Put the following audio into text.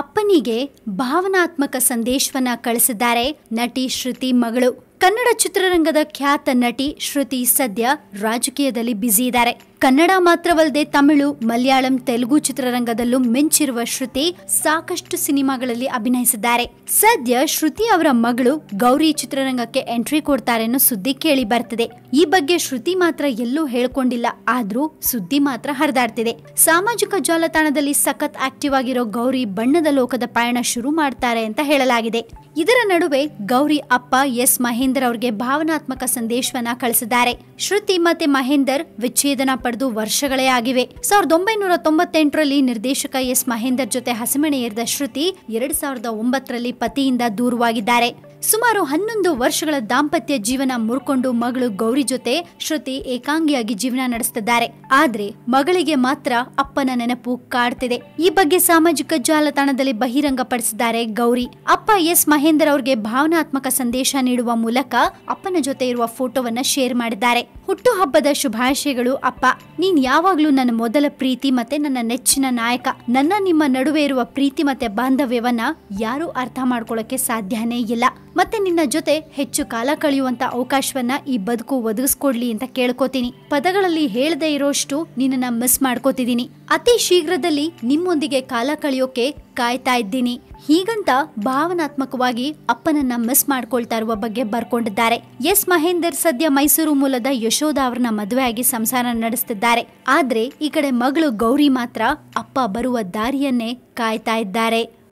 ಅಪ್ಪನಿಗೆ ಭಾವನಾತ್ಮಕ ಸಂದೇಶವನ್ನ ಕಳಿಸಿದ್ದಾರೆ ನಟಿ ಶ್ರುತಿ ಮಗಳು ಕನ್ನಡ ಚಿತ್ರರಂಗದ ಖ್ಯಾತ ನಟಿ ಶ್ರುತಿ ಸದ್ಯ ರಾಜಕೀಯದಲ್ಲಿ ಬ್ಯುಸಿ ಇದ್ದಾರೆ ಕನ್ನಡ ಮಾತ್ರವಲ್ಲದೆ ತಮಿಳು ಮಲಯಾಳಂ ತೆಲುಗು ಚಿತ್ರರಂಗದಲ್ಲೂ ಮಿಂಚಿರುವ ಶ್ರುತಿ ಸಾಕಷ್ಟು ಸಿನಿಮಾಗಳಲ್ಲಿ ಅಭಿನಯಿಸಿದ್ದಾರೆ ಸದ್ಯ ಶ್ರುತಿ ಅವರ ಮಗಳು ಗೌರಿ ಚಿತ್ರರಂಗಕ್ಕೆ ಎಂಟ್ರಿ ಕೊಡ್ತಾರೆ ಅನ್ನೋ ಸುದ್ದಿ ಕೇಳಿ ಬರ್ತಿದೆ ಈ ಬಗ್ಗೆ ಶ್ರುತಿ ಮಾತ್ರ ಎಲ್ಲೂ ಹೇಳ್ಕೊಂಡಿಲ್ಲ ಆದ್ರೂ ಸುದ್ದಿ ಮಾತ್ರ ಹರಿದಾಡ್ತಿದೆ ಸಾಮಾಜಿಕ ಜಾಲತಾಣದಲ್ಲಿ ಸಖತ್ ಆಕ್ಟಿವ್ ಆಗಿರೋ ಗೌರಿ ಬಣ್ಣದ ಲೋಕದ ಪಯಣ ಶುರು ಮಾಡ್ತಾರೆ ಅಂತ ಹೇಳಲಾಗಿದೆ ಇದರ ನಡುವೆ ಗೌರಿ ಅಪ್ಪ ಎಸ್ ಮಹೇಂದರ್ ಅವರಿಗೆ ಭಾವನಾತ್ಮಕ ಸಂದೇಶವನ್ನ ಕಳಿಸಿದ್ದಾರೆ ಶ್ರುತಿ ಮತ್ತೆ ಮಹೇಂದರ್ ವಿಚ್ಛೇದನ ಪಡೆದು ವರ್ಷಗಳೇ ಆಗಿವೆ ಸಾವಿರದ ಒಂಬೈನೂರ ತೊಂಬತ್ತೆಂಟರಲ್ಲಿ ನಿರ್ದೇಶಕ ಎಸ್ ಮಹೇಂದರ್ ಜೊತೆ ಹಸಿಮಣೆ ಏರಿದ ಶ್ರುತಿ ಎರಡ್ ಸಾವಿರದ ಒಂಬತ್ತರಲ್ಲಿ ಪತಿಯಿಂದ ದೂರವಾಗಿದ್ದಾರೆ ಸುಮಾರು ಹನ್ನೊಂದು ವರ್ಷಗಳ ದಾಂಪತ್ಯ ಜೀವನ ಮುರ್ಕೊಂಡು ಮಗಳು ಗೌರಿ ಜೊತೆ ಶ್ರುತಿ ಏಕಾಂಗಿಯಾಗಿ ಜೀವನ ನಡೆಸುತ್ತಿದ್ದಾರೆ ಆದ್ರೆ ಮಗಳಿಗೆ ಮಾತ್ರ ಅಪ್ಪನ ನೆನಪು ಕಾಡ್ತಿದೆ ಈ ಬಗ್ಗೆ ಸಾಮಾಜಿಕ ಜಾಲತಾಣದಲ್ಲಿ ಬಹಿರಂಗ ಗೌರಿ ಅಪ್ಪ ಎಸ್ ಮಹೇಂದ್ರ ಅವ್ರಿಗೆ ಭಾವನಾತ್ಮಕ ಸಂದೇಶ ನೀಡುವ ಮೂಲಕ ಅಪ್ಪನ ಜೊತೆ ಇರುವ ಫೋಟೋವನ್ನ ಶೇರ್ ಮಾಡಿದ್ದಾರೆ ಹುಟ್ಟುಹಬ್ಬದ ಶುಭಾಶಯಗಳು ಅಪ್ಪ ನೀನ್ ಯಾವಾಗ್ಲೂ ನನ್ನ ಮೊದಲ ಪ್ರೀತಿ ಮತ್ತೆ ನನ್ನ ನೆಚ್ಚಿನ ನಾಯಕ ನನ್ನ ನಿಮ್ಮ ನಡುವೆ ಇರುವ ಪ್ರೀತಿ ಮತ್ತೆ ಬಾಂಧವ್ಯವನ್ನ ಯಾರೂ ಅರ್ಥ ಮಾಡ್ಕೊಳ್ಳೋಕೆ ಸಾಧ್ಯನೇ ಇಲ್ಲ ಮತ್ತೆ ನಿನ್ನ ಜೊತೆ ಹೆಚ್ಚು ಕಾಲ ಕಳೆಯುವಂತ ಅವಕಾಶವನ್ನ ಈ ಬದುಕು ಒದಗಿಸ್ಕೊಡ್ಲಿ ಅಂತ ಕೇಳ್ಕೋತೀನಿ ಪದಗಳಲ್ಲಿ ಹೇಳದೇ ಇರೋಷ್ಟು ನಿನ್ನ ಮಿಸ್ ಮಾಡ್ಕೋತಿದ್ದೀನಿ ಅತಿ ಶೀಘ್ರದಲ್ಲಿ ನಿಮ್ಮೊಂದಿಗೆ ಕಾಲ ಕಳೆಯೋಕೆ ಕಾಯ್ತಾ ಇದ್ದೀನಿ ಹೀಗಂತ ಭಾವನಾತ್ಮಕವಾಗಿ ಅಪ್ಪನನ್ನ ಮಿಸ್ ಮಾಡ್ಕೊಳ್ತಾ ಇರುವ ಬಗ್ಗೆ ಬರ್ಕೊಂಡಿದ್ದಾರೆ ಎಸ್ ಮಹೇಂದರ್ ಸದ್ಯ ಮೈಸೂರು ಮೂಲದ ಯಶೋಧ ಅವ್ರನ್ನ ಮದುವೆಯಾಗಿ ಸಂಸಾರ ನಡೆಸ್ತಿದ್ದಾರೆ ಆದ್ರೆ ಈ ಕಡೆ ಮಗಳು ಗೌರಿ ಮಾತ್ರ ಅಪ್ಪ ಬರುವ ದಾರಿಯನ್ನೇ ಕಾಯ್ತಾ ಇದ್ದಾರೆ